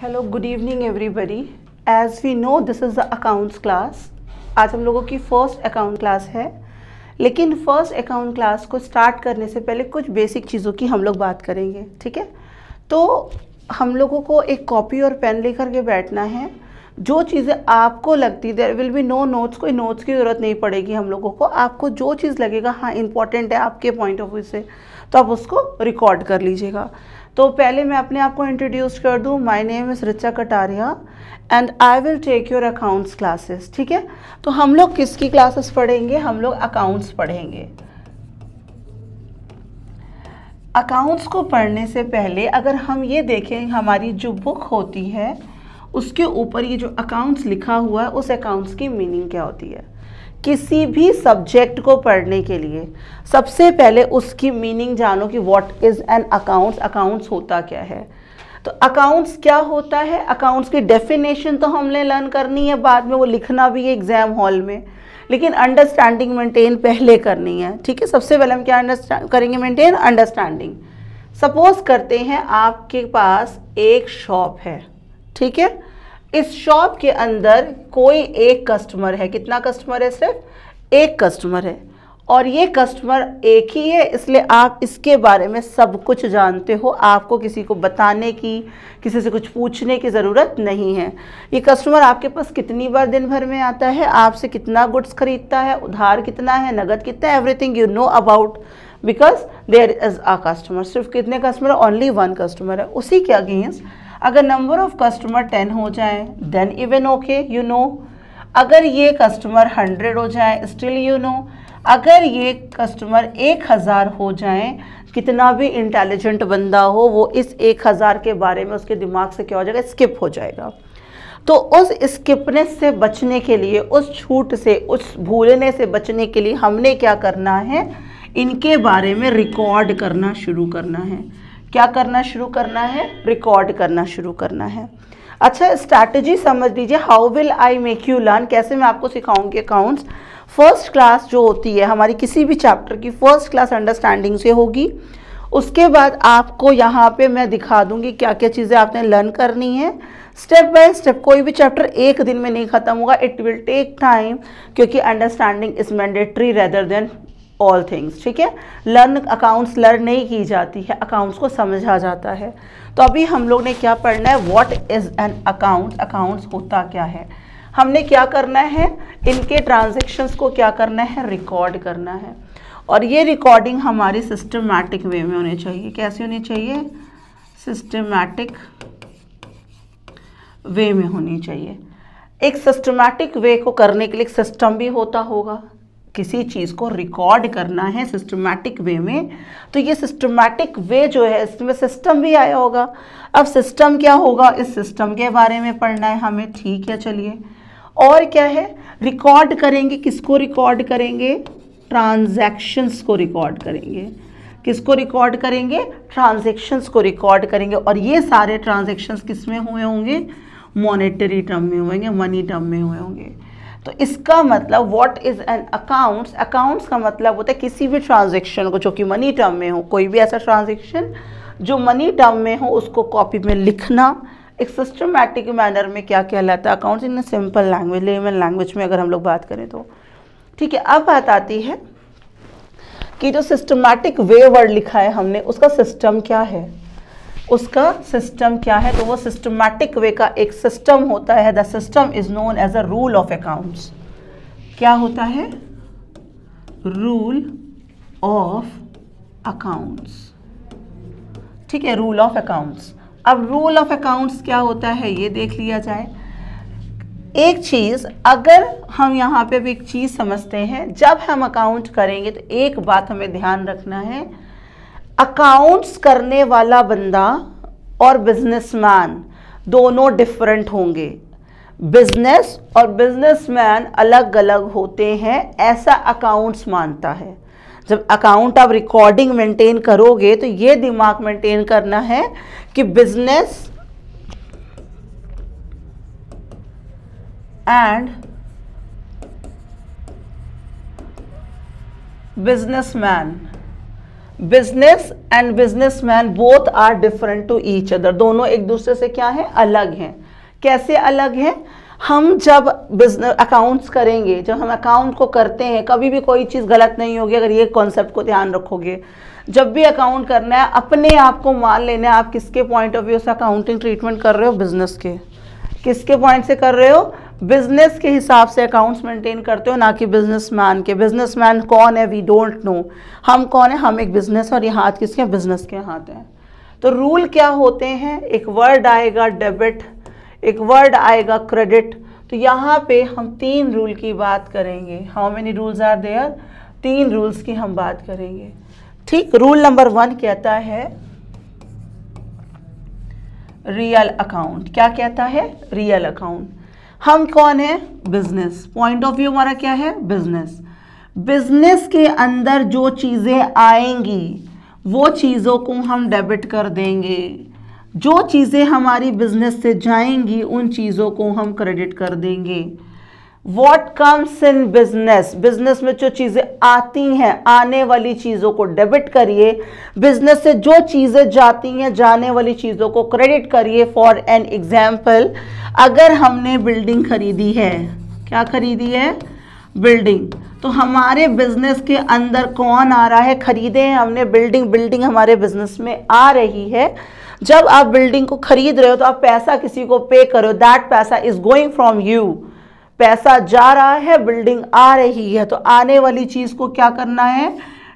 Hello good evening everybody as we know this is the accounts class आज हम लोगों की फ़र्स्ट अकाउंट क्लास है लेकिन फ़र्स्ट अकाउंट क्लास को स्टार्ट करने से पहले कुछ बेसिक चीज़ों की हम लोग बात करेंगे ठीक है तो हम लोगों को एक कॉपी और पेन लेकर के बैठना है जो चीज़ें आपको लगती there will be no notes कोई नोट्स की ज़रूरत नहीं पड़ेगी हम लोगों को आपको जो चीज़ लगेगा हाँ इंपॉर्टेंट है आपके पॉइंट ऑफ व्यू से तो आप उसको रिकॉर्ड कर लीजिएगा तो पहले मैं अपने आप को इंट्रोड्यूस कर दूँ my name is Richa Kataria and I will take your accounts classes ठीक है तो हम लोग किसकी क्लासेस पढ़ेंगे हम लोग अकाउंट्स पढ़ेंगे अकाउंट्स को पढ़ने से पहले अगर हम ये देखें हमारी जो बुक होती है उसके ऊपर ये जो अकाउंट्स लिखा हुआ है उस अकाउंट्स की मीनिंग क्या होती है किसी भी सब्जेक्ट को पढ़ने के लिए सबसे पहले उसकी मीनिंग जानो कि what is an accounts accounts होता क्या है तो अकाउंट्स क्या होता है अकाउंट्स की डेफिनेशन तो हमने लर्न करनी है बाद में वो लिखना भी है एग्ज़ाम हॉल में लेकिन अंडरस्टैंडिंग मेंटेन पहले करनी है ठीक है सबसे पहले हम क्या अंडरस्टैंड करेंगे मेंटेन अंडरस्टैंडिंग सपोज करते हैं आपके पास एक शॉप है ठीक है इस शॉप के अंदर कोई एक कस्टमर है कितना कस्टमर है सिर्फ एक कस्टमर है और ये कस्टमर एक ही है इसलिए आप इसके बारे में सब कुछ जानते हो आपको किसी को बताने की किसी से कुछ पूछने की ज़रूरत नहीं है ये कस्टमर आपके पास कितनी बार दिन भर में आता है आपसे कितना गुड्स खरीदता है उधार कितना है नगद कितना everything you know about because there is a customer सिर्फ कितने कस्टमर ओनली वन कस्टमर है उसी के अगेंस्ट अगर नंबर ऑफ कस्टमर टेन हो जाए then even okay you know अगर ये कस्टमर हंड्रेड हो जाए स्टिल यू नो अगर ये कस्टमर एक हज़ार हो जाए कितना भी इंटेलिजेंट बंदा हो वो इस एक हज़ार के बारे में उसके दिमाग से क्या हो जाएगा स्किप हो जाएगा तो उस स्किपनेस से बचने के लिए उस छूट से उस भूलने से बचने के लिए हमने क्या करना है इनके बारे में रिकॉर्ड करना शुरू करना है क्या करना शुरू करना है रिकॉर्ड करना शुरू करना है अच्छा स्ट्रैटेजी समझ लीजिए how will I make you learn कैसे मैं आपको सिखाऊंगी अकाउंट्स फर्स्ट क्लास जो होती है हमारी किसी भी चैप्टर की फर्स्ट क्लास अंडरस्टैंडिंग से होगी उसके बाद आपको यहाँ पे मैं दिखा दूंगी क्या क्या चीज़ें आपने लर्न करनी है स्टेप बाय स्टेप कोई भी चैप्टर एक दिन में नहीं ख़त्म होगा इट विल टेक टाइम क्योंकि understanding is mandatory rather than all things ठीक है लर्न अकाउंट्स लर्न नहीं की जाती है अकाउंट्स को समझा जाता है तो अभी हम लोग ने क्या पढ़ना है what is an account accounts होता क्या है हमने क्या करना है इनके ट्रांजेक्शन्स को क्या करना है रिकॉर्ड करना है और ये रिकॉर्डिंग हमारी सिस्टमैटिक वे में होनी चाहिए कैसी होनी चाहिए सिस्टमैटिक वे में होनी चाहिए एक सिस्टमैटिक वे को करने के लिए सिस्टम भी होता होगा किसी चीज़ को रिकॉर्ड करना है सिस्टमैटिक वे में तो ये सिस्टमैटिक वे जो है इसमें सिस्टम भी आया होगा अब सिस्टम क्या होगा इस सिस्टम के बारे में पढ़ना है हमें ठीक है चलिए और क्या है रिकॉर्ड करेंगे किसको रिकॉर्ड करेंगे ट्रांजैक्शंस को रिकॉर्ड करेंगे किसको रिकॉर्ड करेंगे ट्रांजेक्शन्स को रिकॉर्ड करेंगे और ये सारे ट्रांजेक्शन्स किस में हुए होंगे मॉनेटरी टर्म में होंगे मनी टर्म में हुए होंगे तो इसका मतलब what is an accounts accounts का मतलब होता है किसी भी ट्रांजेक्शन को जो कि मनी टर्म में हो कोई भी ऐसा ट्रांजेक्शन जो मनी टर्म में हो उसको कॉपी में लिखना एक सिस्टमेटिक मैनर में क्या कहलाता है accounts in simple language layman language में अगर हम लोग बात करें तो ठीक है अब बात आती है कि जो सिस्टमैटिक वे वर्ड लिखा है हमने उसका सिस्टम क्या है उसका सिस्टम क्या है तो वो सिस्टमैटिक वे का एक सिस्टम होता है the system is known as a rule of accounts क्या होता है रूल ऑफ अकाउंट्स ठीक है रूल ऑफ अकाउंट्स अब रूल ऑफ अकाउंट्स क्या होता है ये देख लिया जाए एक चीज़ अगर हम यहां पे भी एक चीज़ समझते हैं जब हम अकाउंट करेंगे तो एक बात हमें ध्यान रखना है अकाउंट्स करने वाला बंदा और बिजनेसमैन दोनों डिफरेंट होंगे बिजनेस और बिजनेसमैन अलग अलग होते हैं ऐसा अकाउंट्स मानता है जब अकाउंट आप रिकॉर्डिंग मेंटेन करोगे तो ये दिमाग मेंटेन करना है कि business and businessman business and businessman both are different to each other दोनों एक दूसरे से क्या है अलग हैं कैसे अलग हैं हम जब बिजनेस अकाउंट्स करेंगे जब हम अकाउंट को करते हैं कभी भी कोई चीज़ गलत नहीं होगी अगर ये कॉन्सेप्ट को ध्यान रखोगे जब भी अकाउंट करना है अपने आप को मान लेना है आप किसके पॉइंट ऑफ व्यू से अकाउंटिंग ट्रीटमेंट कर रहे हो बिजनेस के किसके पॉइंट से कर रहे हो बिजनेस के हिसाब से अकाउंट्स मेंटेन करते हो ना कि बिजनेसमैन के बिजनेसमैन कौन है वी डोंट नो हम कौन है हम एक बिजनेस और ये हाथ किसके हैं बिजनेस के हाथ हैं तो रूल क्या होते हैं एक वर्ड आएगा डेबिट एक वर्ड आएगा क्रेडिट तो यहाँ पे हम तीन रूल की बात करेंगे how many rules are there तीन रूल्स की हम बात करेंगे ठीक रूल नंबर वन कहता है रियल अकाउंट क्या कहता है रियल अकाउंट हम कौन है बिजनेस पॉइंट ऑफ व्यू हमारा क्या है बिजनेस बिजनेस के अंदर जो चीज़ें आएंगी वो चीज़ों को हम डेबिट कर देंगे जो चीज़ें हमारी बिजनेस से जाएंगी उन चीज़ों को हम क्रेडिट कर देंगे what comes in business business में जो चीज़ें आती हैं आने वाली चीज़ों को डेबिट करिए बिजनेस से जो चीज़ें जाती हैं जाने वाली चीज़ों को क्रेडिट करिए फॉर एन एग्जाम्पल अगर हमने बिल्डिंग खरीदी है क्या खरीदी है बिल्डिंग तो हमारे बिजनेस के अंदर कौन आ रहा है खरीदे हैं हमने बिल्डिंग बिल्डिंग हमारे बिजनेस में आ रही है जब आप बिल्डिंग को खरीद रहे हो तो आप पैसा किसी को पे करो दैट पैसा इज गोइंग फ्रॉम यू पैसा जा रहा है बिल्डिंग आ रही है तो आने वाली चीज़ को क्या करना है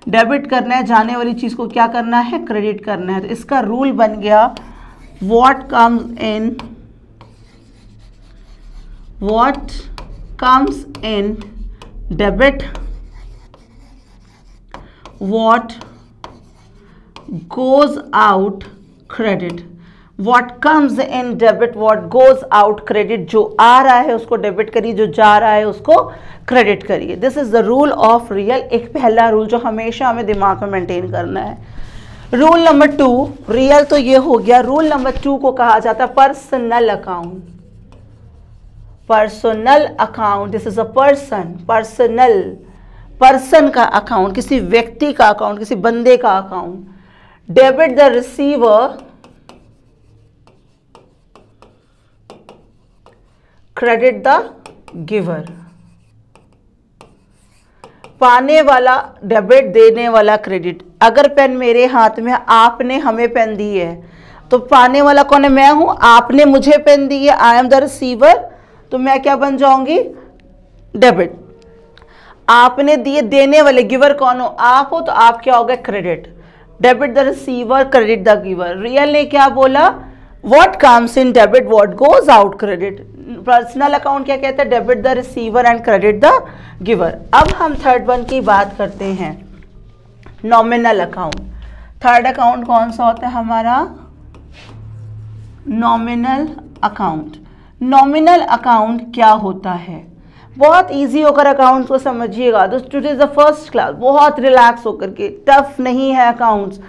डेबिट करना है जाने वाली चीज़ को क्या करना है क्रेडिट करना है तो इसका रूल बन गया what comes in what comes in debit what goes out credit what comes in debit what goes out credit जो आ रहा है उसको डेबिट करिए जो जा रहा है उसको क्रेडिट करिए this is the rule of real एक पहला रूल जो हमेशा हमें दिमाग में मेंटेन करना है रूल नंबर टू रियल तो ये हो गया रूल नंबर टू को कहा जाता है personal account personal account this is a person personal person का अकाउंट किसी व्यक्ति का अकाउंट किसी बंदे का account debit the receiver credit the giver पाने वाला डेबिट देने वाला क्रेडिट अगर पेन मेरे हाथ में आपने हमें पेन दी है तो पाने वाला कौन है मैं हूं आपने मुझे पेन दी है आई एम द रिसीवर तो मैं क्या बन जाऊंगी डेबिट आपने दिए देने वाले गिवर कौन हो आप हो तो आप क्या हो गए credit debit the receiver credit the giver real ने क्या बोला what comes in debit what goes out credit personal account क्या कहता है debit the receiver and credit the giver अब हम थर्ड वन की बात करते हैं नॉमिनल अकाउंट थर्ड अकाउंट कौन सा होता है हमारा नॉमिनल अकाउंट नॉमिनल अकाउंट क्या होता है बहुत इजी होकर अकाउंट्स को समझिएगा दोस्तों इज़ द फर्स्ट क्लास बहुत रिलैक्स होकर के टफ नहीं है अकाउंट्स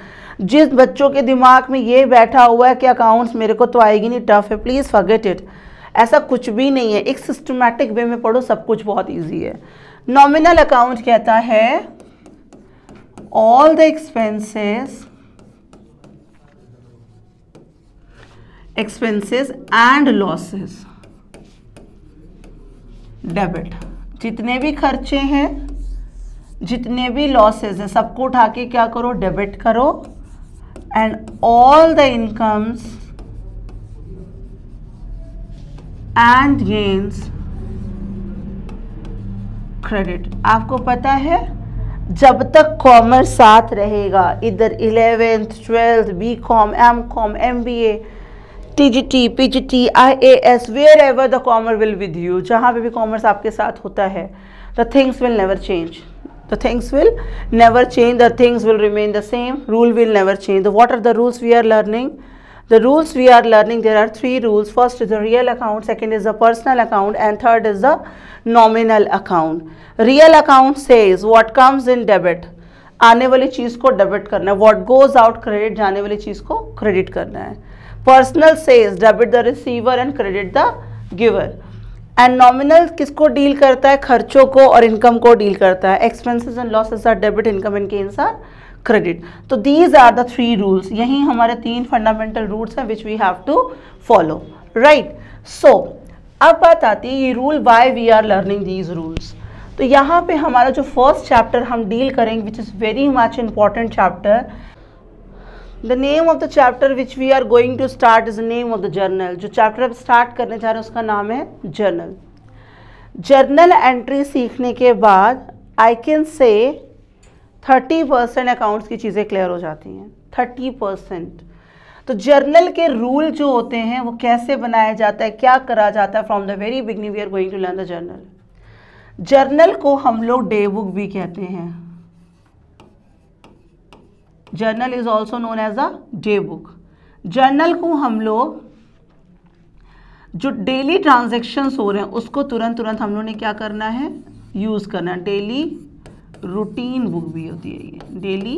जिस बच्चों के दिमाग में ये बैठा हुआ है कि अकाउंट्स मेरे को तो आएगी नहीं टफ है प्लीज़ फर्गेट इट ऐसा कुछ भी नहीं है एक सिस्टमेटिक वे में पढ़ो सब कुछ बहुत ईजी है नॉमिनल अकाउंट कहता है all the expenses expenses and losses debit जितने भी खर्चे हैं जितने भी लॉसेस हैं सबको उठा के क्या करो डेबिट करो and all the incomes and gains credit आपको पता है जब तक कॉमर्स साथ रहेगा इधर eleventh twelfth B com M com M B A T G T P G T I A S wherever the commerce will with you जहाँ पर भी कॉमर्स आपके साथ होता है the things will never change the things will never change the things will remain the same rule will never change the what are the rules we are learning the rules we are learning there are three rules first is the real account second is the personal account and third is the nominal account real account says what comes in debit आने वाली चीज़ को debit करना है what goes out credit जाने वाली चीज़ को credit करना है personal says debit the receiver and credit the giver and nominal किसको डील करता है खर्चों को और इनकम को डील करता है expenses and losses are debit income and gains are credit तो these are the three rules यही हमारे तीन फंडामेंटल रूल्स हैं which we have to follow right so अब बात आती है ये rule why we are learning these rules तो यहाँ पे हमारा जो फर्स्ट चैप्टर हम डील करेंगे which is very much important chapter the name of the chapter which we are going to start is the name of the journal जो chapter आप start करने जा रहे हैं उसका नाम है जर्नल जर्नल एंट्री सीखने के बाद I can say thirty percent accounts की चीज़ें क्लियर हो जाती हैं थर्टी परसेंट तो जर्नल के रूल जो होते हैं वो कैसे बनाया जाता है क्या करा जाता है from the very beginning we are going to learn the journal journal को हम लोग डे बुक भी कहते हैं journal is also known as a day book journal को हम लोग जो डेली ट्रांजेक्शन्स हो रहे हैं उसको तुरंत तुरंत हम लोग ने क्या करना है यूज़ करना डेली रूटीन बुक भी होती है ये daily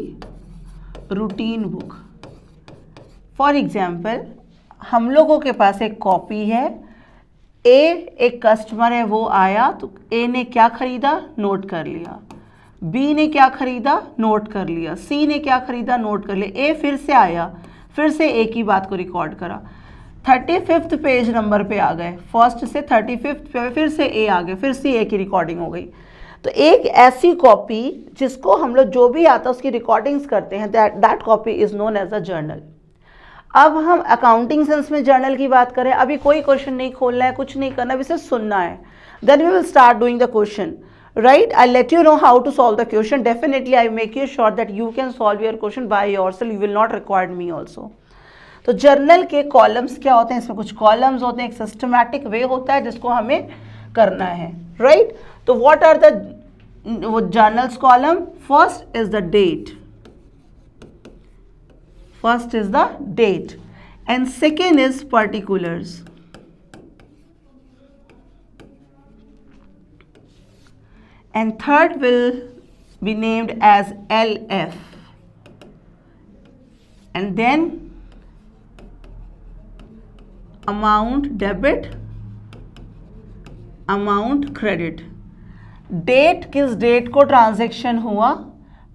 routine book for example हम लोगों के पास एक कॉपी है ए एक कस्टमर है वो आया तो ए ने क्या ख़रीदा नोट कर लिया बी ने क्या खरीदा नोट कर लिया सी ने क्या खरीदा नोट कर लिया ए फिर से आया फिर से ए की बात को रिकॉर्ड करा थर्टी फिफ्थ पेज नंबर पे आ गए फर्स्ट से थर्टी फिफ्थ पे फिर से ए आ गए फिर से ए की रिकॉर्डिंग हो गई तो एक ऐसी कॉपी जिसको हम लोग जो भी आता है उसकी रिकॉर्डिंग्स करते हैं that that copy is known as a journal अब हम अकाउंटिंग सेंस में जर्नल की बात करें अभी कोई क्वेश्चन नहीं खोलना है कुछ नहीं करना अभी सिर्फ सुनना है then we will start doing the question right i'll let you know how to solve the question definitely i make you sure that you can solve your question by yourself you will not require me also तो journal के columns क्या होते हैं इसमें कुछ columns होते हैं एक सिस्टमैटिक वे होता है जिसको हमें करना है राइट right? तो व्हाट आर द वो journals column first is the date first is the date and second is particulars and third will be named as LF and then amount debit amount credit date किस date को transaction हुआ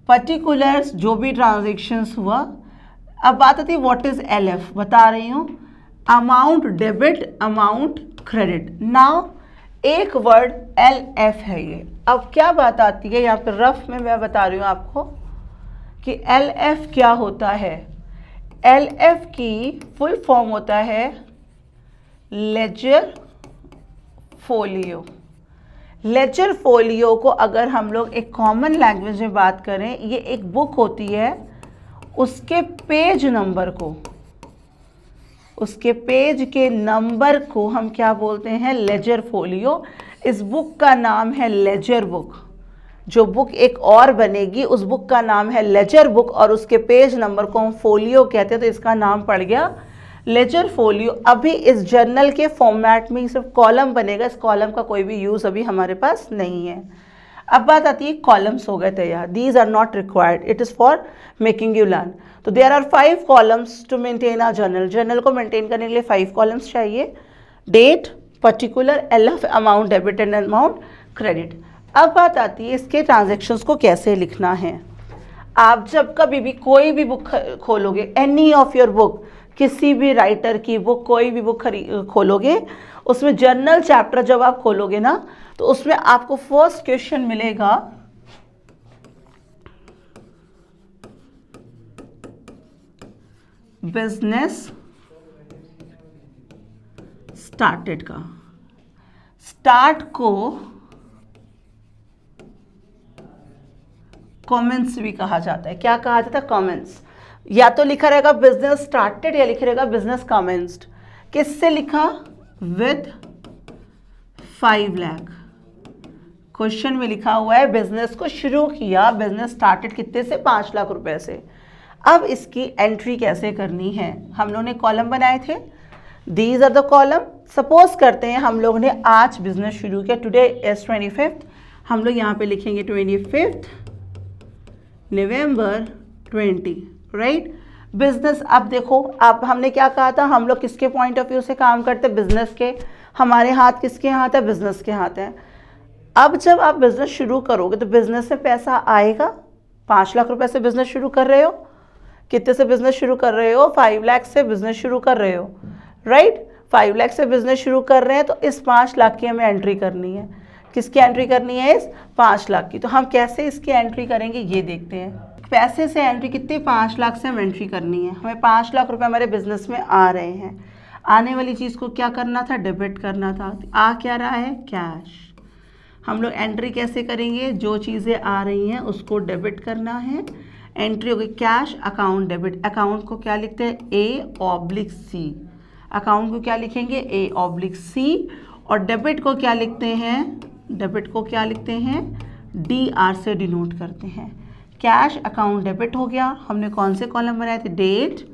particulars जो भी transactions हुआ अब बात आती है वॉट इज़ एफ बता रही हूँ amount debit amount credit now एक वर्ड एल एफ है ये अब क्या बात आती है यहाँ पर रफ में मैं बता रही हूँ आपको कि एल एफ क्या होता है एल एफ की फुल फॉर्म होता है लेजर फोलियो लेजर फोलियो को अगर हम लोग एक कॉमन लैंग्वेज में बात करें ये एक बुक होती है उसके पेज नंबर को उसके पेज के नंबर को हम क्या बोलते हैं लेजर फोलियो इस बुक का नाम है लेजर बुक जो बुक एक और बनेगी उस बुक का नाम है लेजर बुक और उसके पेज नंबर को हम फोलियो कहते हैं तो इसका नाम पड़ गया लेजर फोलियो अभी इस जर्नल के फॉर्मेट में सिर्फ कॉलम बनेगा इस कॉलम का कोई भी यूज़ अभी हमारे पास नहीं है अब बात आती है कॉलम्स हो गए तैयार these are not required it is for making you learn तो there are five columns to maintain a journal journal को मेंटेन करने के लिए फाइव कॉलम्स चाहिए date particular F amount debit and amount credit अब बात आती है इसके ट्रांजेक्शन्स को कैसे लिखना है आप जब कभी भी कोई भी बुक खोलोगे एनी ऑफ योर बुक किसी भी राइटर की बुक कोई भी बुक खोलोगे उसमें जर्नल चैप्टर जब आप खोलोगे ना तो उसमें आपको फर्स्ट क्वेश्चन मिलेगा बिजनेस स्टार्टेड का स्टार्ट को कॉमेंट्स भी कहा जाता है क्या कहा जाता है कॉमेंट्स या तो लिखा रहेगा बिजनेस स्टार्टेड या लिखा रहेगा बिजनेस कॉमेंस्ड किससे लिखा विद फाइव लैख क्वेश्चन में लिखा हुआ है बिजनेस को शुरू किया बिजनेस स्टार्टेड कितने से पांच लाख रुपए से अब इसकी एंट्री कैसे करनी है हम लोगों ने कॉलम बनाए थे these are the column suppose करते हैं हम लोग ने आज बिजनेस शुरू किया टुडे एस ट्वेंटी फिफ्थ हम लोग यहाँ पे लिखेंगे twenty fifth November twenty right business अब देखो अब हमने क्या कहा था हम लोग किसके पॉइंट ऑफ व्यू से काम करते बिजनेस के हमारे हाथ किसके हाथ है बिजनेस के हाथ है अब जब आप बिजनेस शुरू करोगे तो बिजनेस से पैसा आएगा पाँच लाख रुपए से बिजनेस शुरू कर रहे हो कितने से बिजनेस शुरू कर रहे हो फाइव लाख से बिजनेस शुरू कर रहे हो राइट right? फाइव लाख से बिजनेस शुरू कर रहे हैं तो इस पाँच लाख की हमें एंट्री करनी है किसकी एंट्री करनी है इस पाँच लाख की तो हम कैसे इसकी एंट्री करेंगे ये देखते हैं पैसे से एंट्री कितनी पाँच लाख से हम एंट्री करनी है हमें पाँच लाख रुपए हमारे बिजनेस में आ रहे हैं आने वाली चीज़ को क्या करना था डेबिट करना था आ क्या रहा है कैश हम लोग एंट्री कैसे करेंगे जो चीज़ें आ रही हैं उसको डेबिट करना है एंट्री होगी कैश अकाउंट डेबिट अकाउंट को क्या लिखते हैं ए ऑब्लिक सी अकाउंट को क्या लिखेंगे ए ऑब्लिक सी और डेबिट को क्या लिखते हैं डेबिट को क्या लिखते हैं डी आर से डिनोट करते हैं कैश अकाउंट डेबिट हो गया हमने कौन से कॉलम बनाए थे date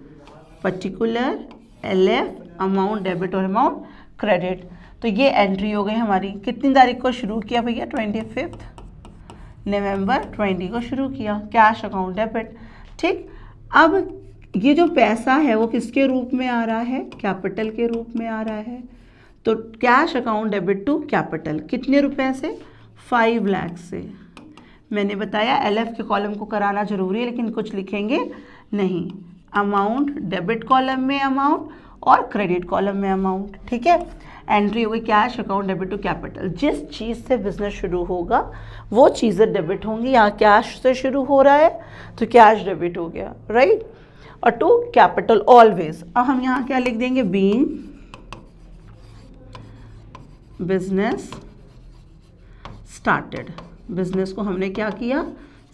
particular L F amount debit और अमाउंट क्रेडिट तो ये एंट्री हो गई हमारी कितनी तारीख को शुरू किया भैया ट्वेंटी फिफ्थ नवम्बर ट्वेंटी को शुरू किया कैश अकाउंट डेबिट ठीक अब ये जो पैसा है वो किसके रूप में आ रहा है कैपिटल के रूप में आ रहा है तो cash account debit to capital कितने रुपए से फाइव लाख से मैंने बताया एलएफ के कॉलम को कराना जरूरी है लेकिन कुछ लिखेंगे नहीं अमाउंट डेबिट कॉलम में अमाउंट और क्रेडिट कॉलम में अमाउंट ठीक है एंट्री हो गई cash account debit to capital जिस चीज़ से बिजनेस शुरू होगा वो चीज़ें डेबिट होंगी यहाँ कैश से शुरू हो रहा है तो कैश डेबिट हो गया राइट और टू कैपिटल ऑलवेज अब हम यहाँ क्या लिख देंगे बींग बिजनेस स्टार्टेड बिजनेस को हमने क्या किया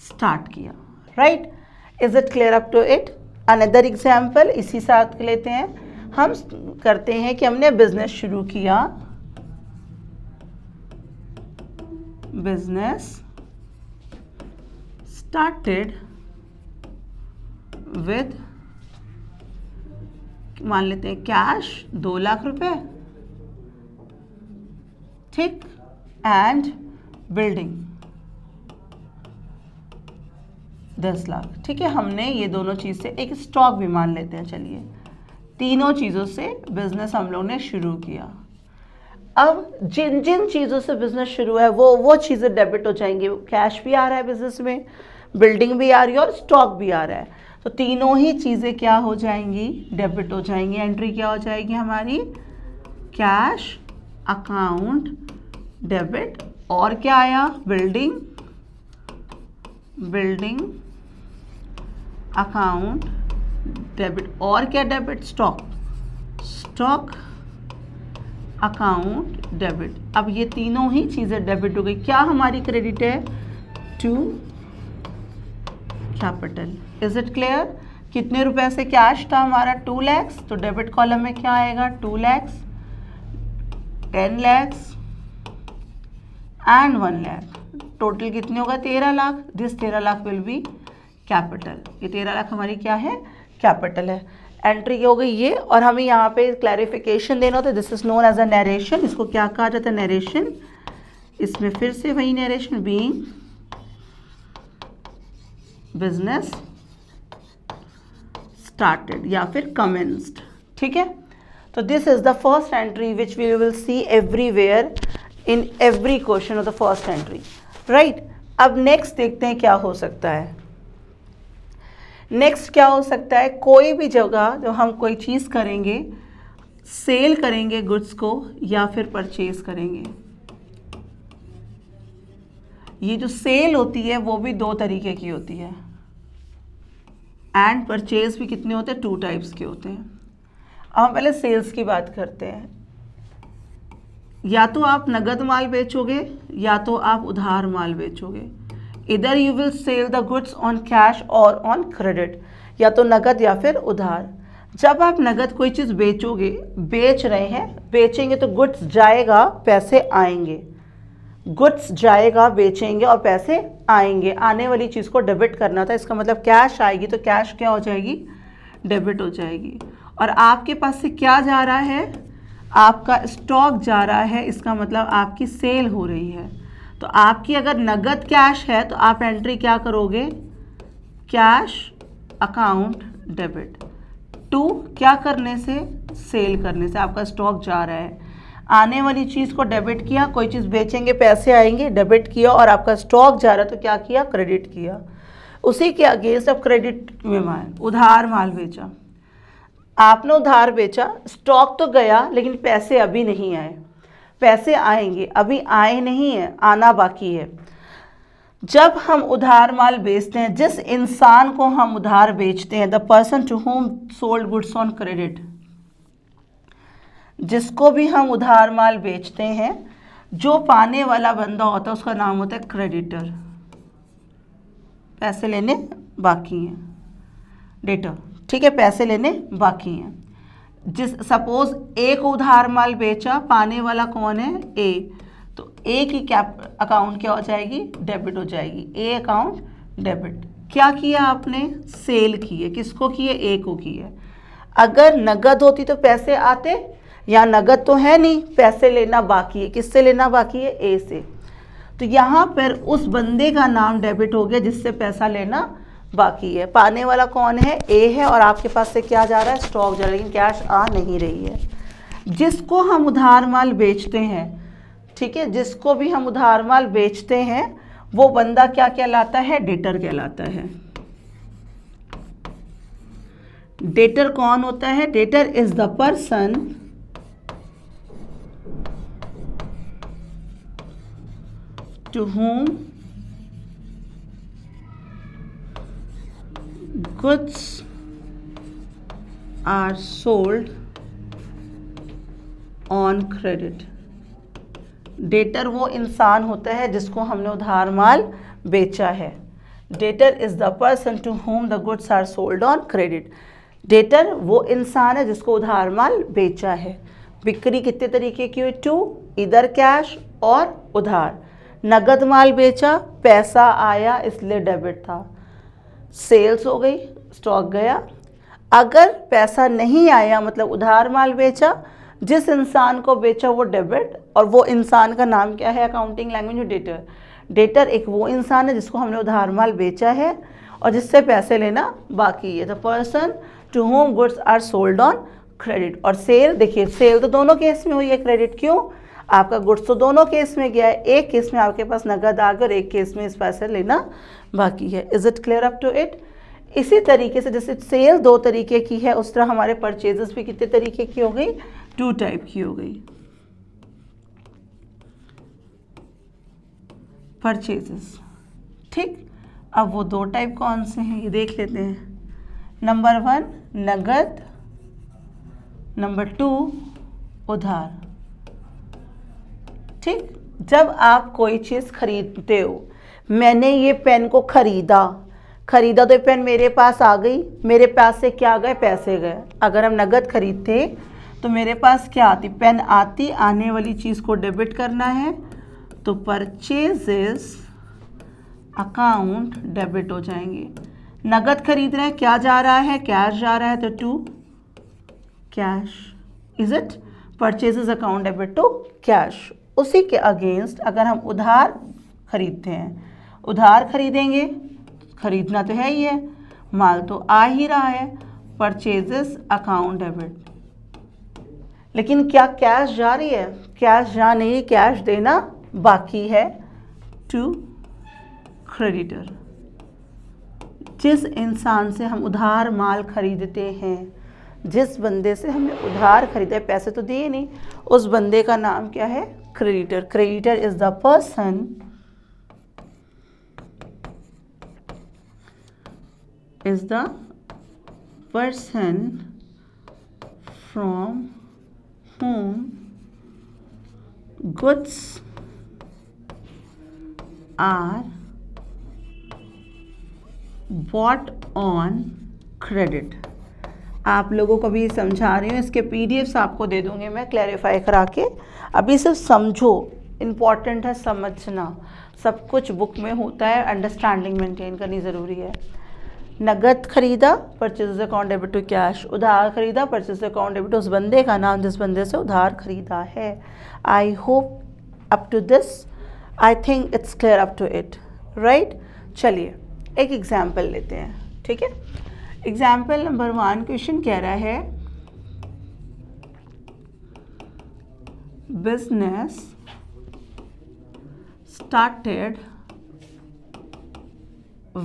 स्टार्ट किया right is it clear up to it another example इसी साथ लेते हैं हम करते हैं कि हमने बिजनेस शुरू किया बिजनेस स्टार्टेड विद मान लेते हैं कैश दो लाख रुपए ठीक एंड बिल्डिंग दस लाख ठीक है हमने ये दोनों चीज़ से एक स्टॉक भी मान लेते हैं चलिए तीनों चीज़ों से बिज़नेस हम लोग ने शुरू किया अब जिन जिन चीज़ों से बिज़नेस शुरू है वो वो चीज़ें डेबिट हो जाएंगी कैश भी आ रहा है बिज़नेस में बिल्डिंग भी आ रही है और स्टॉक भी आ रहा है तो तीनों ही चीज़ें क्या हो जाएंगी डेबिट हो जाएंगी एंट्री क्या हो जाएगी हमारी कैश अकाउंट डेबिट और क्या आया बिल्डिंग बिल्डिंग अकाउंट डेबिट और क्या debit stock stock account debit अब ये तीनों ही चीज़ें डेबिट हो गई क्या हमारी क्रेडिट है to capital is it clear कितने रुपए से कैश था हमारा टू लैक्स तो डेबिट कॉलम में क्या आएगा two lakhs ten lakhs and one lakh total कितने होगा तेरह लाख दिस तेरह लाख विल बी कैपिटल ये तेरह लाख हमारी क्या है कैपिटल है एंट्री हो गई ये और हमें यहाँ पे क्लैरिफिकेशन देना होता है this is known as a narration इसको क्या कहा जाता है नरेशन इसमें फिर से वही नरेशन बीइंग बिजनेस स्टार्टेड या फिर कमेंस्ड ठीक है तो this is the first entry which we will see everywhere in every question of the first entry right अब नेक्स्ट देखते हैं क्या हो सकता है नेक्स्ट क्या हो सकता है कोई भी जगह जो हम कोई चीज़ करेंगे सेल करेंगे गुड्स को या फिर परचेज करेंगे ये जो सेल होती है वो भी दो तरीके की होती है एंड परचेज भी कितने होते हैं टू टाइप्स के होते हैं अब हम पहले सेल्स की बात करते हैं या तो आप नगद माल बेचोगे या तो आप उधार माल बेचोगे इधर you will sell the goods on cash और ऑन क्रेडिट या तो नगद या फिर उधार जब आप नगद कोई चीज़ बेचोगे बेच रहे हैं बेचेंगे तो गुड्स जाएगा पैसे आएंगे गुड्स जाएगा बेचेंगे और पैसे आएंगे आने वाली चीज़ को डेबिट करना था इसका मतलब कैश आएगी तो कैश क्या हो जाएगी डेबिट हो जाएगी और आपके पास से क्या जा रहा है आपका स्टॉक जा रहा है इसका मतलब आपकी सेल हो रही है तो आपकी अगर नगद कैश है तो आप एंट्री क्या करोगे कैश अकाउंट डेबिट टू क्या करने से सेल करने से आपका स्टॉक जा रहा है आने वाली चीज़ को डेबिट किया कोई चीज़ बेचेंगे पैसे आएंगे डेबिट किया और आपका स्टॉक जा रहा है तो क्या किया क्रेडिट किया उसी के अगेंस्ट अब क्रेडिट में माए उधार माल बेचा आपने उधार बेचा स्टॉक तो गया लेकिन पैसे अभी नहीं आए पैसे आएंगे अभी आए नहीं है आना बाकी है जब हम उधार माल बेचते हैं जिस इंसान को हम उधार बेचते हैं the person to whom sold goods on credit जिसको भी हम उधार माल बेचते हैं जो पाने वाला बंदा होता है उसका नाम होता है क्रेडिटर पैसे लेने बाकी हैं डेटर ठीक है पैसे लेने बाकी हैं जिस सपोज ए को उधार माल बेचा पाने वाला कौन है ए तो ए की कैप अकाउंट क्या हो जाएगी डेबिट हो जाएगी ए अकाउंट डेबिट क्या किया आपने सेल किए किसको किए ए को किए अगर नगद होती तो पैसे आते यहाँ नगद तो है नहीं पैसे लेना बाकी है किससे लेना बाकी है ए से तो यहाँ पर उस बंदे का नाम डेबिट हो गया जिससे पैसा लेना बाकी है पाने वाला कौन है ए है और आपके पास से क्या जा रहा है स्टॉक जा रहा है कैश आ नहीं रही है जिसको हम उधार माल बेचते हैं ठीक है जिसको भी हम उधार माल बेचते हैं वो बंदा क्या कहलाता है डेटर कहलाता है डेटर कौन होता है debtor is the person to whom goods are sold on credit debtor वो इंसान होता है जिसको हमने उधार माल बेचा है debtor is the person to whom the goods are sold on credit debtor वो इंसान है जिसको उधार माल बेचा है बिक्री कितने तरीके की हुई टू इधर कैश और उधार नगद माल बेचा पैसा आया इसलिए डेबिट था सेल्स हो गई स्टॉक गया अगर पैसा नहीं आया मतलब उधार माल बेचा जिस इंसान को बेचा वो डेबिट और वो इंसान का नाम क्या है अकाउंटिंग लैंग्वेज में डेटर डेटर एक वो इंसान है जिसको हमने उधार माल बेचा है और जिससे पैसे लेना बाकी है the person to whom goods are sold on credit और सेल देखिए सेल तो दोनों केस में हुई है क्रेडिट क्यों आपका गुड्स तो दोनों केस में गया है एक केस में आपके पास नगद आ गया और एक केस में इस पैसे लेना बाकी है is it clear up to it इसी तरीके से जैसे सेल दो तरीके की है उस तरह हमारे परचेजेस भी कितने तरीके की हो गई टू टाइप की हो गई परचेजेस ठीक अब वो दो टाइप कौन से हैं ये देख लेते हैं नंबर वन नगद नंबर टू उधार ठीक जब आप कोई चीज़ खरीदते हो मैंने ये पेन को ख़रीदा ख़रीदा तो ये पेन मेरे पास आ गई मेरे पास से क्या गए पैसे गए अगर हम नगद खरीदते तो मेरे पास क्या आती पेन आती आने वाली चीज़ को डेबिट करना है तो परचेजेस अकाउंट डेबिट हो जाएंगे नगद खरीद रहे हैं क्या जा रहा है कैश जा रहा है तो to cash is it purchases account debit to cash उसी के अगेंस्ट अगर हम उधार खरीदते हैं उधार खरीदेंगे खरीदना तो है ही है माल तो आ ही रहा है परचेजेस अकाउंट डेबिट लेकिन क्या कैश जा रही है कैश जा नहीं कैश देना बाकी है टू क्रेडिटर जिस इंसान से हम उधार माल खरीदते हैं जिस बंदे से हमने उधार खरीदे पैसे तो दिए नहीं उस बंदे का नाम क्या है creditor creditor is the person is the person from whom goods are bought on credit आप लोगों को भी समझा रही हूँ इसके पीडीएफ्स आपको दे दूँगी मैं क्लैरिफाई करा के अभी सिर्फ समझो इम्पॉर्टेंट है समझना सब कुछ बुक में होता है अंडरस्टैंडिंग मेंटेन करनी ज़रूरी है नगद खरीदा purchase account debit to cash उधार खरीदा परचेज अकाउंट डेबिट उस बंदे का नाम जिस बंदे से उधार खरीदा है I hope up to this I think it's clear up to it right चलिए एक एग्जाम्पल लेते हैं ठीक है एग्जाम्पल नंबर वन क्वेश्चन कह रहा है business started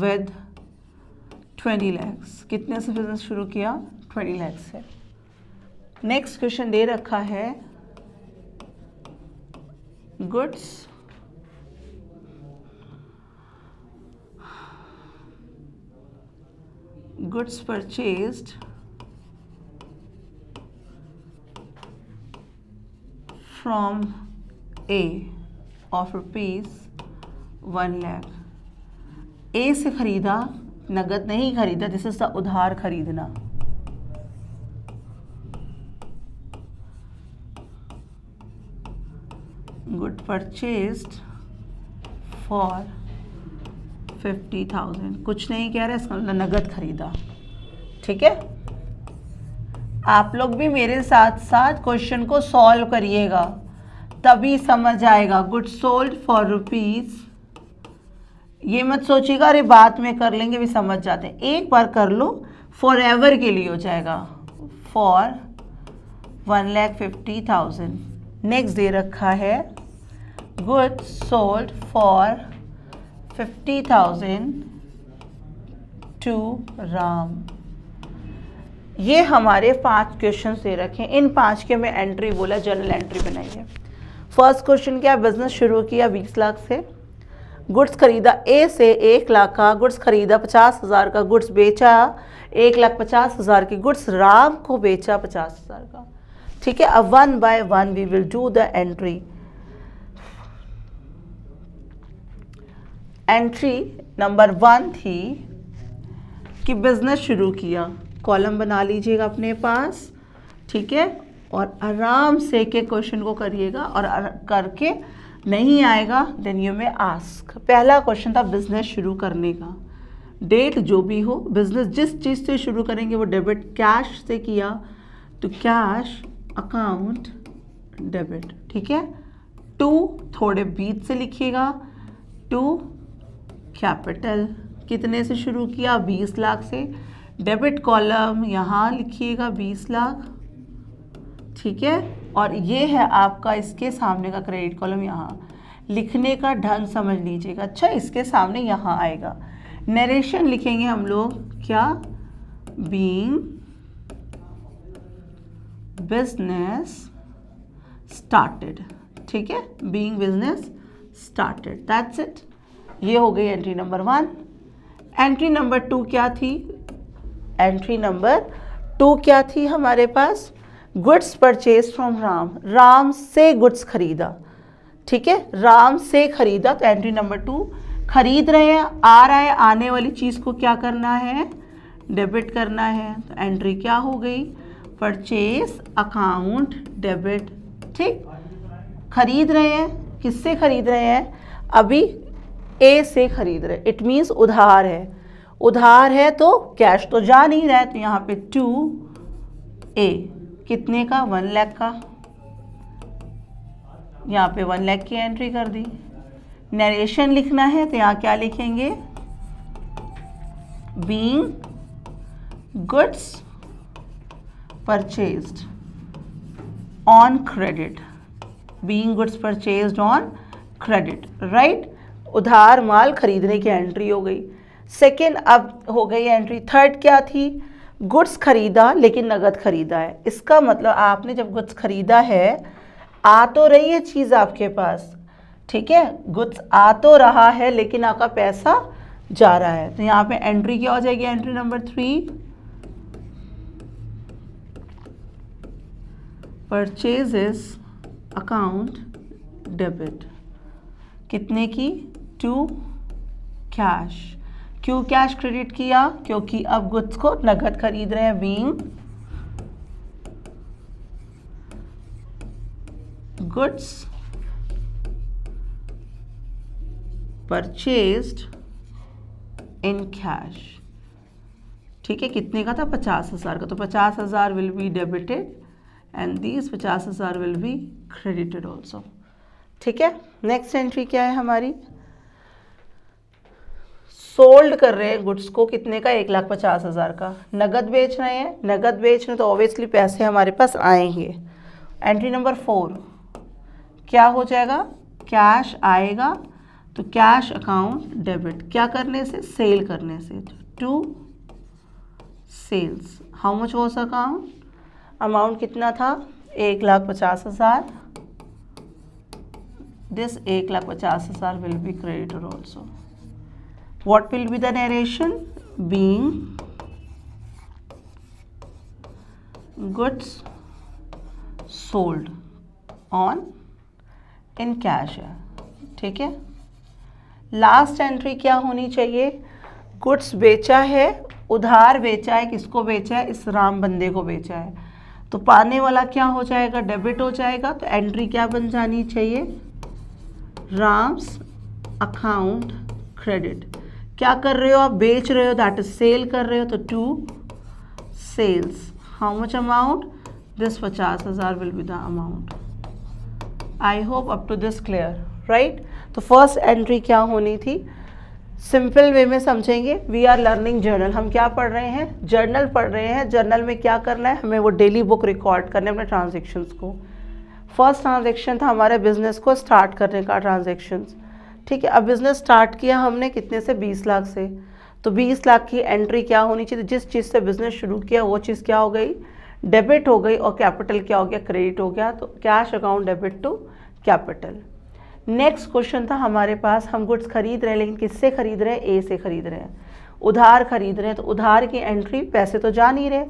with twenty lakhs कितने से बिजनेस शुरू किया ट्वेंटी लैक्स है नेक्स्ट क्वेश्चन दे रखा है goods goods purchased from A of rupees one lakh A से खरीदा नगद नहीं खरीदा दिस इज़ द उधार खरीदना good purchase for fifty thousand कुछ नहीं कह रहा इसका नगद खरीदा ठीक है आप लोग भी मेरे साथ साथ क्वेश्चन को सॉल्व करिएगा तभी समझ आएगा गुड सोल्ड फॉर रुपीज़ ये मत सोचिएगा अरे बात में कर लेंगे भी समझ जाते हैं एक बार कर लो फॉर एवर के लिए हो जाएगा for one lakh fifty thousand next दे रखा है good sold for fifty thousand to Ram ये हमारे पांच क्वेश्चन दे रखे हैं इन पांच के में एंट्री बोला जनरल एंट्री बनाइए फर्स्ट क्वेश्चन क्या बिजनेस शुरू किया बीस लाख से गुड्स खरीदा ए से एक लाख का गुड्स खरीदा पचास हज़ार का गुड्स बेचा एक लाख पचास हज़ार की गुड्स राम को बेचा पचास हज़ार का ठीक है अब one by one we will do the entry entry number one थी कि बिज़नेस शुरू किया कॉलम बना लीजिएगा अपने पास ठीक है और आराम से एक एक क्वेश्चन को करिएगा और करके नहीं आएगा देन यू में आस्क पहला क्वेश्चन था बिज़नेस शुरू करने का डेट जो भी हो बिज़नेस जिस चीज़ से शुरू करेंगे वो डेबिट कैश से किया तो कैश अकाउंट डेबिट ठीक है टू थोड़े बीच से लिखिएगा टू कैपिटल कितने से शुरू किया बीस लाख से डेबिट कॉलम यहाँ लिखिएगा बीस लाख ठीक है और ये है आपका इसके सामने का क्रेडिट कॉलम यहाँ लिखने का ढंग समझ लीजिएगा अच्छा इसके सामने यहाँ आएगा नरेशन लिखेंगे हम लोग क्या बींग बिजनेस स्टार्टेड ठीक है being business started that's it ये हो गई entry number one entry number two क्या थी एंट्री नंबर टू क्या थी हमारे पास goods purchase from Ram Ram से गुड्स खरीदा ठीक है राम से खरीदा तो एंट्री नंबर टू खरीद रहे हैं आ रहा है आने वाली चीज़ को क्या करना है डेबिट करना है तो एंट्री क्या हो गई परचेज अकाउंट डेबिट ठीक खरीद रहे हैं किससे खरीद रहे हैं अभी ए से खरीद रहे इट मीन्स उधार है उधार है तो कैश तो जा नहीं रहा है तो यहाँ पे टू ए कितने का वन लैख का यहाँ पे वन लैख की एंट्री कर दी नरेशन लिखना है तो यहाँ क्या लिखेंगे being goods purchase on credit being goods purchase on credit right उधार माल खरीदने की एंट्री हो गई सेकेंड अब हो गई एंट्री थर्ड क्या थी गुड्स खरीदा लेकिन नगद खरीदा है इसका मतलब आपने जब गुड्स खरीदा है आ तो रही है चीज़ आपके पास ठीक है गुड्स आ तो रहा है लेकिन आपका पैसा जा रहा है तो यहाँ पे एंट्री क्या हो जाएगी entry number three purchases account debit कितने की टू कैश क्यों कैश क्रेडिट किया क्योंकि अब गुड्स को नगद खरीद रहे हैं being goods purchase in cash ठीक है कितने का था पचास हज़ार का तो पचास हज़ार will be debited and these पचास हज़ार विल बी क्रेडिटेड ऑल्सो ठीक है नेक्स्ट एंट्री क्या है हमारी सोल्ड कर रहे हैं हम्म। गुड्स को कितने का एक लाख पचास हज़ार का नगद बेच रहे हैं नगद बेच रहे हैं तो ऑब्वियसली पैसे हमारे पास आएंगे एंट्री नंबर फोर क्या हो जाएगा कैश आएगा तो कैश अकाउंट डेबिट क्या करने से सेल करने से to sales how much was account amount कितना था एक लाख पचास हज़ार दिस एक लाख पचास हज़ार will be creditor also what will be the narration being goods sold on in cash ठीक है लास्ट एंट्री क्या होनी चाहिए गुड्स बेचा है उधार बेचा है किसको बेचा है इस राम बंदे को बेचा है तो पाने वाला क्या हो जाएगा डेबिट हो जाएगा तो एंट्री क्या बन जानी चाहिए राम्स अकाउंट क्रेडिट क्या कर रहे हो आप बेच रहे हो दैट इज सेल कर रहे हो तो to sales how much amount this पचास हज़ार will be the amount I hope up to this clear right तो फर्स्ट एंट्री क्या होनी थी सिंपल वे में समझेंगे वी आर लर्निंग जर्नल हम क्या पढ़ रहे हैं जर्नल पढ़ रहे हैं जर्नल में क्या करना है हमें वो डेली बुक रिकॉर्ड करने अपने ट्रांजेक्शन्स को फर्स्ट ट्रांजेक्शन था हमारे बिजनेस को स्टार्ट करने का ट्रांजेक्शन्स ठीक है अब बिज़नेस स्टार्ट किया हमने कितने से बीस लाख से तो बीस लाख की एंट्री क्या होनी चाहिए जिस चीज़ से बिज़नेस शुरू किया वो चीज़ क्या हो गई डेबिट हो गई और कैपिटल क्या हो गया क्रेडिट हो गया तो cash account debit to capital next question था हमारे पास हम गुड्स खरीद रहे हैं लेकिन किससे खरीद रहे हैं ए से खरीद रहे हैं उधार खरीद रहे हैं तो उधार की एंट्री पैसे तो जा नहीं रहे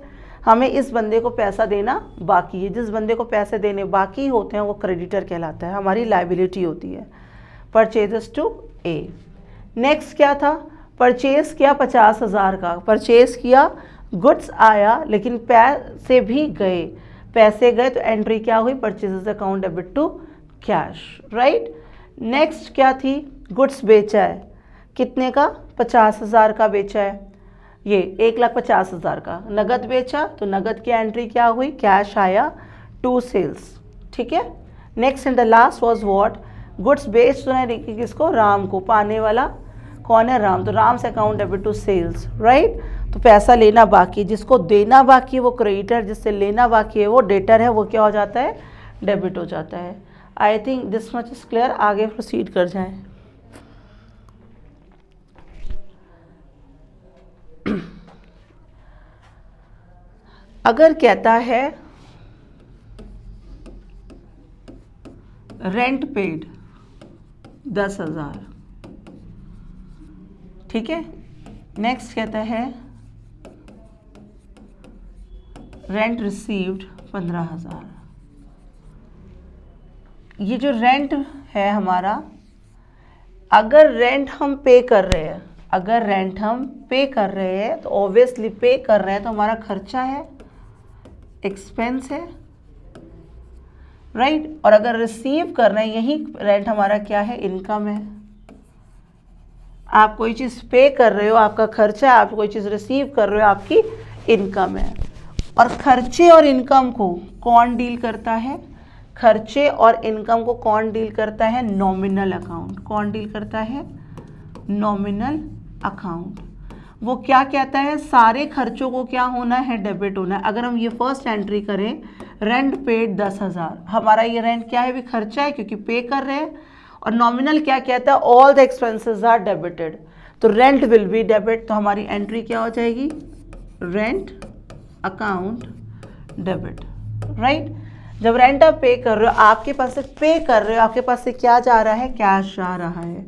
हमें इस बंदे को पैसा देना बाकी है जिस बंदे को पैसे देने बाकी होते हैं वो क्रेडिटर कहलाता है हमारी लाइबिलिटी होती है परचेज टू ए नेक्स्ट क्या था परचेज किया पचास हज़ार का परचेज किया गुड्स आया लेकिन पैसे भी गए पैसे गए तो एंट्री क्या हुई purchases account debit to cash right next क्या थी गुड्स बेचा है कितने का पचास हज़ार का बेचा है ये एक लाख पचास हज़ार का नगद बेचा तो नगद की एंट्री क्या हुई कैश आया टू सेल्स ठीक है next and the last was what goods based रही किसको राम को पाने वाला कौन है राम तो राम से account debit to sales right तो पैसा लेना बाकी जिसको देना बाकी है वो क्रेडिटर जिससे लेना बाकी है वो डेटर है वो क्या हो जाता है डेबिट हो जाता है I think this much is clear आगे प्रोसीड कर जाए अगर कहता है रेंट पेड दस हज़ार ठीक है नेक्स्ट कहता है रेंट रिसीव्ड पंद्रह हज़ार ये जो रेंट है हमारा अगर रेंट हम पे कर रहे हैं अगर रेंट हम पे कर रहे हैं तो ऑब्वियसली पे कर रहे हैं तो हमारा खर्चा है एक्सपेंस है राइट right? और अगर रिसीव कर रहे हैं यही रेंट हमारा क्या है इनकम है आप कोई चीज़ पे कर रहे हो आपका खर्चा आप कोई चीज़ रिसीव कर रहे हो आपकी इनकम है और खर्चे और इनकम को कौन डील करता है खर्चे और इनकम को कौन डील करता है नॉमिनल अकाउंट कौन डील करता है नॉमिनल अकाउंट वो क्या कहता है सारे खर्चों को क्या होना है डेबिट होना है अगर हम ये फर्स्ट एंट्री करें रेंट पेड दस हज़ार हमारा ये रेंट क्या है भी खर्चा है क्योंकि पे कर रहे हैं और नॉमिनल क्या कहता है all the expenses are debited तो रेंट विल बी डेबिट तो हमारी एंट्री क्या हो जाएगी रेंट अकाउंट डेबिट राइट जब रेंट आप पे कर रहे हो आपके पास से पे कर रहे हो आपके पास से क्या जा रहा है कैश जा रहा है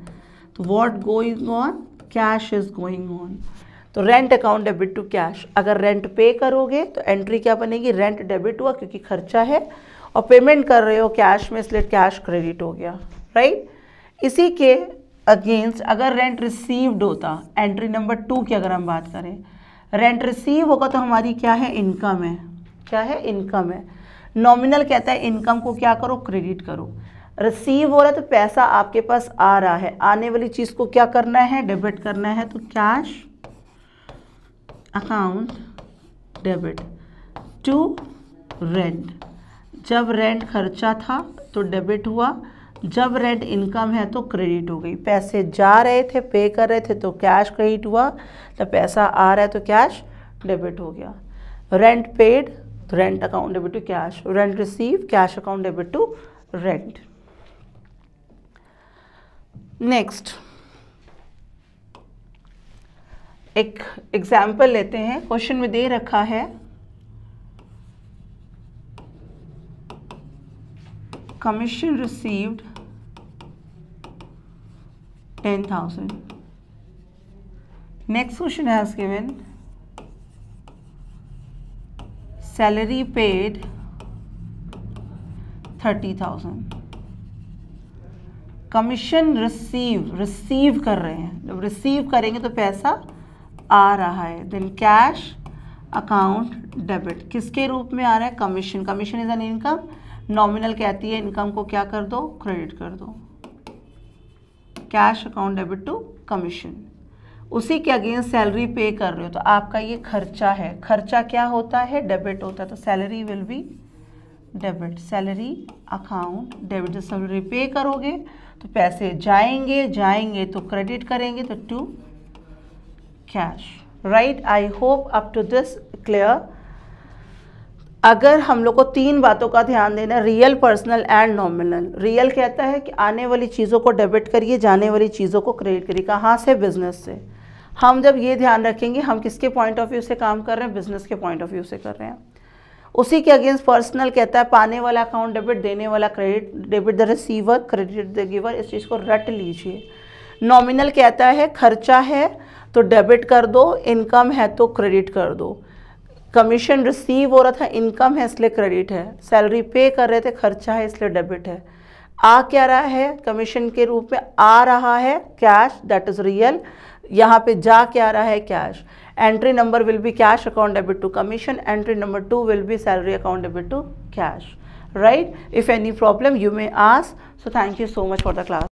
तो what going on cash is going on तो rent account debit to cash अगर रेंट पे करोगे तो एंट्री क्या बनेगी रेंट डेबिट हुआ क्योंकि खर्चा है और पेमेंट कर रहे हो कैश में इसलिए कैश क्रेडिट हो गया राइट इसी के अगेंस्ट अगर रेंट रिसीव्ड होता एंट्री नंबर टू की अगर हम बात करें रेंट रिसीव होगा तो हमारी क्या है इनकम है क्या है इनकम है नॉमिनल कहता है इनकम को क्या करो क्रेडिट करो रिसीव हो रहा है तो पैसा आपके पास आ रहा है आने वाली चीज़ को क्या करना है डेबिट करना है तो cash account debit to rent जब रेंट खर्चा था तो डेबिट हुआ जब रेंट इनकम है तो क्रेडिट हो गई पैसे जा रहे थे पे कर रहे थे तो कैश क्रेडिट हुआ तो पैसा आ रहा है तो कैश डेबिट हो गया rent paid rent account debit to cash rent receive cash account debit to rent next एक एग्जाम्पल लेते हैं क्वेश्चन में दे रखा है commission received ten thousand next question has given salary paid thirty thousand commission receive receive कर रहे हैं जब रिसीव करेंगे तो पैसा आ रहा है देन कैश अकाउंट डेबिट किसके रूप में आ रहा है commission commission is an income nominal कहती है इनकम को क्या कर दो क्रेडिट कर दो cash account debit to commission उसी के अगेंस्ट सैलरी पे कर रहे हो तो आपका ये खर्चा है खर्चा क्या होता है डेबिट होता है तो salary will be debit salary account debit जब सैलरी पे करोगे तो पैसे जाएंगे जाएंगे तो क्रेडिट करेंगे तो to cash right I hope up to this clear अगर हम लोग को तीन बातों का ध्यान देना real personal and nominal real कहता है कि आने वाली चीज़ों को डेबिट करिए जाने वाली चीज़ों को क्रेडिट करिए कहाँ से बिजनेस से हम जब ये ध्यान रखेंगे हम किसके पॉइंट ऑफ व्यू से काम कर रहे हैं बिजनेस के पॉइंट ऑफ व्यू से कर रहे हैं उसी के अगेंस्ट पर्सनल कहता है पाने वाला अकाउंट डेबिट देने वाला credit debit the receiver credit the giver इस चीज़ को रट लीजिए नॉमिनल कहता है खर्चा है तो डेबिट कर दो इनकम है तो क्रेडिट कर दो कमीशन रिसीव हो रहा था इनकम है इसलिए क्रेडिट है सैलरी पे कर रहे थे खर्चा है इसलिए डेबिट है आ क्या रहा है कमीशन के रूप में आ रहा है कैश दैट इज़ रियल यहाँ पे जा क्या रहा है cash entry number will be cash account debit to commission entry number two will be salary account debit to cash right if any problem you may ask so thank you so much for the class